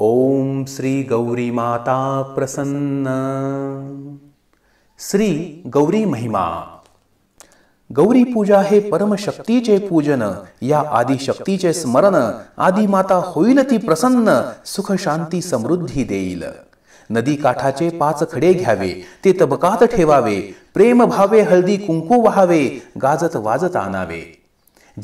ओम श्री गौरी माता प्रसन्न श्री गौरी महिमा गौरी पूजा हे परमशक्तीचे पूजन या आदिशक्तीचे स्मरण आदि माता होईल ती प्रसन्न सुख शांती समृद्धी देईल नदी काठाचे पाच खडे घ्यावे ते तबकात ठेवावे प्रेम भावे हळदी कुंकू व्हावे गाजत वाजत आणावे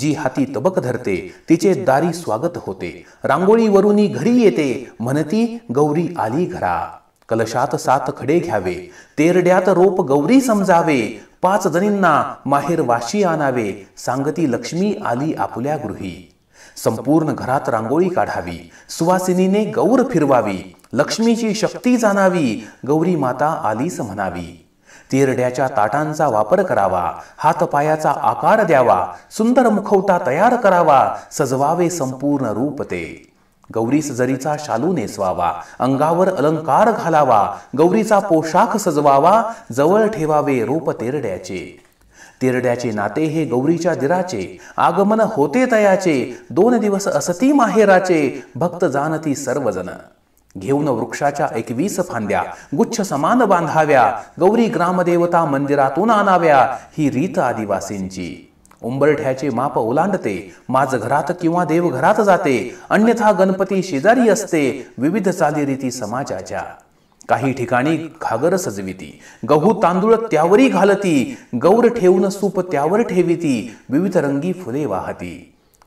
जी हाती तबक धरते तिचे दारी स्वागत होते रांगोळीवरुनी घरी येते म्हणती गौरी आली घरा कलशात सात खडे घ्यावे तेरड्यात रोप गौरी समजावे पाच जणींना माहेर वाशी आणावे सांगती लक्ष्मी आली आपुल्या गृही संपूर्ण घरात रांगोळी काढावी सुवासिनीने गौर फिरवावी लक्ष्मीची शक्ती जाणावी गौरी माता आलीस म्हणावी तेरड्याच्या ताटांचा वापर करावा हातपायाचा आकार द्यावा सुंदर मुखवटा तयार करावा सजवावे संपूर्ण रूप ते गौरी सजरीचा शालू नेसवावा अंगावर अलंकार घालावा गौरीचा पोशाख सजवावा जवळ ठेवावे रूप तेरड्याचे तिरड्याचे नाते हे गौरीच्या दिराचे आगमन होते तयाचे दोन दिवस असती माहेराचे भक्त जाणती सर्वजण घेऊन वृक्षाच्या एकवीस फांद्या गुच्छ समान बांधाव्या गौरी ग्रामदेवता मंदिरातून आणाव्या ही रीत आदिवासींची उंबरठ्याचे माप ओलांडते माझ घरात किंवा देवघरात जाते अन्यथा गणपती शेजारी असते विविध चालीरीती समाजाच्या काही ठिकाणी घागर सजविती गहू तांदूळ त्यावरी घालती गौर ठेवून सूप त्यावर ठेविती विविध रंगी फुले वाहती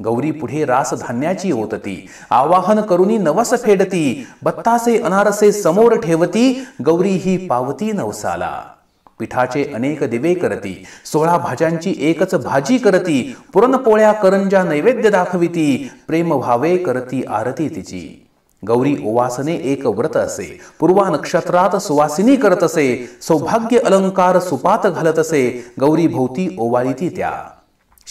गौरी पुढे रास धान्याची ओतती आवाहन करुनी नवस फेडती बत्तासे अनारसे समोर ठेवती गौरी ही पावती नवसाला पिठाचे अनेक दिवे करती सोळा भाज्यांची एकच भाजी करती पुरणपोळ्या करंजा नैवेद्य दाखविती प्रेम भावे करती आरती तिची गौरी उवासने एक व्रत असे पूर्वा नक्षत्रात सुवासिनी करत असे सौभाग्य अलंकार सुपात घालत असे गौरी भोवती ओवाळीती त्या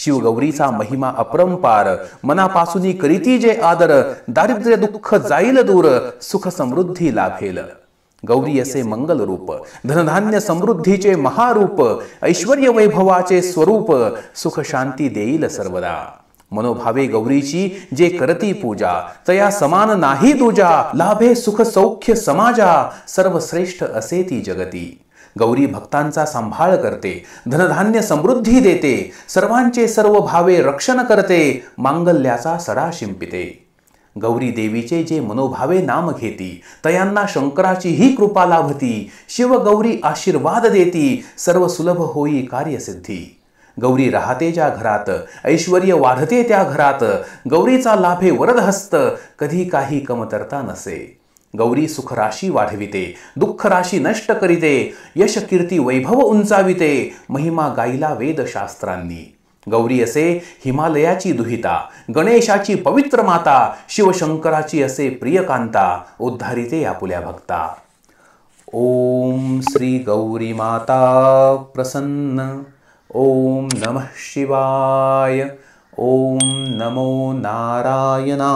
शिवगौरीचा महिमा अपरंपार मनापासून करीती जे आदर दारिद्र्य दुःख जाईल दूर सुख समृद्धी लाभेल गौरी असे मंगल रूप धनधान्य समृद्धीचे महारूप ऐश्वर वैभवाचे स्वरूप सुख शांती देईल सर्वदा मनोभावे गौरीची जे करती पूजा तया समान नाही दुजा लाभे सुख सौख्य समाजा सर्वश्रेष्ठ असे ती जगती गौरी भक्तांचा सांभाळ करते धनधान्य समृद्धी देते सर्वांचे सर्व भावे रक्षण करते मांगल्याचा सडा शिंपिते गौरी देवीचे जे मनोभावे नाम घेती तयांना शंकराची ही कृपा लाभती शिवगौरी आशीर्वाद देती सर्व सुलभ होई कार्यसिद्धी गौरी राहते ज्या घरात ऐश्वर वाढते त्या घरात गौरीचा लाभे वरदहस्त कधी काही कमतरता नसे गौरी सुखराशी वाढविते दुःख राशी नष्ट करीते यश कीर्ती वैभव उंचाविते महिमा गाईला वेदशास्त्रांनी गौरी असे हिमालयाची दुहिता गणेशाची पवित्र माता शिवशंकराची असे प्रियकांता उद्धारिते आपुल्या भक्ता ओम श्री गौरी माता प्रसन्न ओम नमः शिवाय ओम नमो नारायणा